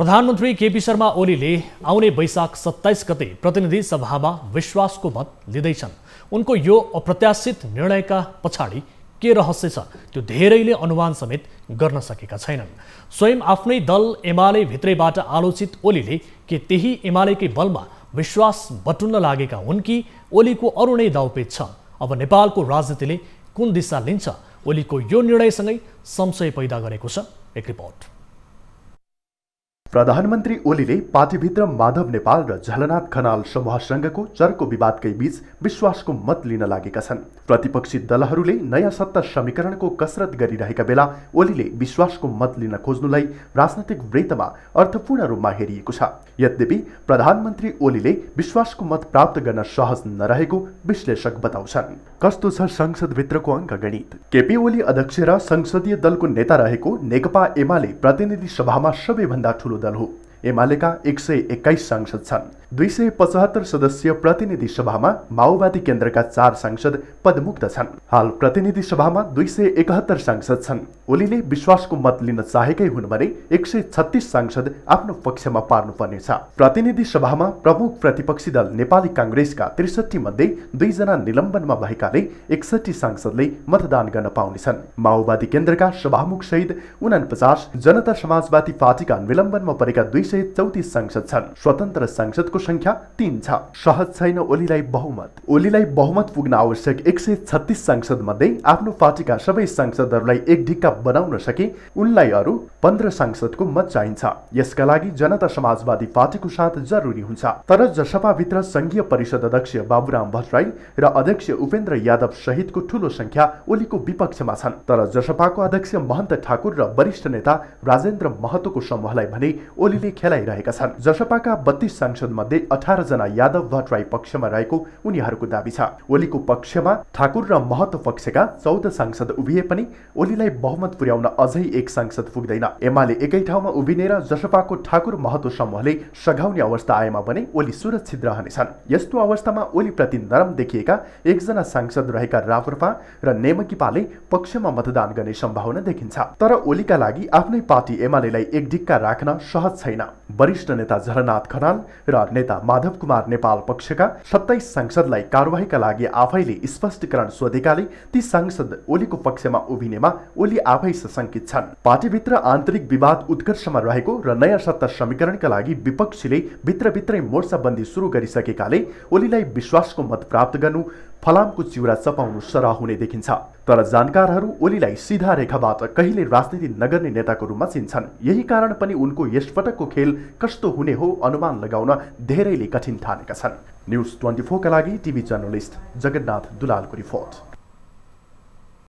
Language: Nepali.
प्रधानमन्त्री केपी शर्मा ओलीले आउने वैशाख सत्ताइस गते प्रतिनिधि सभामा विश्वासको मत लिँदैछन् उनको यो अप्रत्याशित निर्णयका पछाडि के रहस्य छ त्यो धेरैले अनुमान समेत गर्न सकेका छैनन् स्वयं आफ्नै दल एमाले भित्रैबाट आलोचित ओलीले के त्यही एमालेकै बलमा विश्वास बटुल्न लागेका हुन् कि ओलीको अरू नै दाउपेच छ अब नेपालको राजनीतिले कुन दिशा लिन्छ ओलीको यो निर्णयसँगै संशय पैदा गरेको छ एक रिपोर्ट प्रधानमन्त्री ओलीले भित्र माधव नेपाल र झलनाथ खनाल समूहसँगको चर्को विवादकै बीच विश्वासको मत लिन लागेका छन् प्रतिपक्षी दलहरूले नयाँ सत्ता समीकरणको कसरत गरिरहेका बेला ओलीले विश्वासको मत लिन खोज्नुलाई राजनैतिक वृत्तमा अर्थपूर्ण रूपमा हेरिएको छ यद्यपि प्रधानमन्त्री ओलीले विश्वासको मत प्राप्त गर्न सहज नरहेको विश्लेषक बताउँछन् कस्तो छ संसदभित्रको गणित। केपी ओली अध्यक्ष र संसदीय दलको नेता रहेको नेकपा एमाले प्रतिनिधि सभामा सबैभन्दा ठुलो दल हो एमालेका एक सय एक्काइस सांसद छन् दुई सय पचहत्तर सदस्यीय प्रतिनिधि सभामा माओवादी केन्द्रका चार सांसद पदमुक्त छन् हाल प्रतिनिधि सभामा दुई सय एकहत्तर सांसद छन् ओलीले विश्वासको मत लिन चाहेकै हुन् भने एक सय छत्तिस सांसद आफ्नो पक्षमा पार्नुपर्नेछ प्रतिनिधि सभामा प्रमुख प्रतिपक्षी दल नेपाली काङ्ग्रेसका त्रिसठी मध्ये दुईजना निलम्बनमा भएकाले एकसठी सांसदले मतदान गर्न पाउनेछन् माओवादी केन्द्रका सभामुख सहित उनापचास जनता समाजवादी पार्टीका निलम्बनमा परेका दुई सय चौतिस सांसद छन् स्वतन्त्र सांसदको संख्या तीन छ सहज छैन ओलीलाई बहुमत ओलीलाई बहुमत पुग्न आवश्यक एक सय छत्तिस सांसद मध्ये आफ्नो पार्टीका सबै सांसदहरूलाई एक ढिक्का बनाउन सके उनलाई अरू पन्ध्र सांसदको मत चाहिन्छ यसका लागि जनता समाजवादी पार्टीको साथ जरुरी हुन्छ तर जसपाभित्र संघीय परिषद अध्यक्ष बाबुराम भट्टराई र अध्यक्ष उपेन्द्र यादव सहितको ठूलो संख्या ओलीको विपक्षमा छन् तर जसपाको अध्यक्ष महन्त ठाकुर र वरिष्ठ नेता राजेन्द्र महतोको समूहलाई भने ओलीले खेलाइरहेका छन् जसपाका बत्तीस सांसद मध्ये अठारजना यादव भट्टराई पक्षमा रहेको उनीहरूको दावी छ ओलीको पक्षमा ठाकुर र महत पक्षका चौध सांसद उभिए पनि ओलीलाई बहुमत पुर्याउन अझै एक सांसद पुग्दैन एमाले एकै ठाउँमा उभिने जसपाको ठाकुर महतो समूहले सघाउने अवस्था आएमा पनि ओली सुरक्षित रहनेछन् यस्तो अवस्थामा ओलीप्रति नरम देखिएका एकजना सांसद रहेका राप्रपा र नेमकिपाले पक्षमा मतदान गर्ने सम्भावना देखिन्छ तर ओलीका लागि आफ्नै पार्टी एमालेलाई ढिक्का राख्न सहज छैन वरिष्ठ नेता झरनाथ खनाल र नेता माधव कुमार नेपाल पक्ष का सत्ताईस सांसद कार्यवाही का लगी आफैले स्पष्टीकरण सोधे ती सांसद ओली संसद ओलीको पक्षमा उभिनेमा ओली आप सशङ्कित पार्टी भित्र आंतरिक विवाद उत्कर्ष में रहेको र नया सत्ता समीकरण का विपक्षी भित्र भित्र मोर्चाबंदी शुरू कर सकता ओली विश्वास को मत प्राप्त गर्नु फलामको चिउरा चपाउनु हुने देखिन्छ तर जानकारहरू ओलीलाई सिधा रेखाबाट कहिले राजनीति नगर्ने नेताको रूपमा चिन्छन् यही कारण पनि उनको यसपटकको खेल कस्तो हुने हो अनुमान लगाउन धेरैले कठिन ठानेका छन् न्युज ट्वेन्टी फोरका लागि टिभी जर्नलिस्ट जगन्नाथ दुलालको रिपोर्ट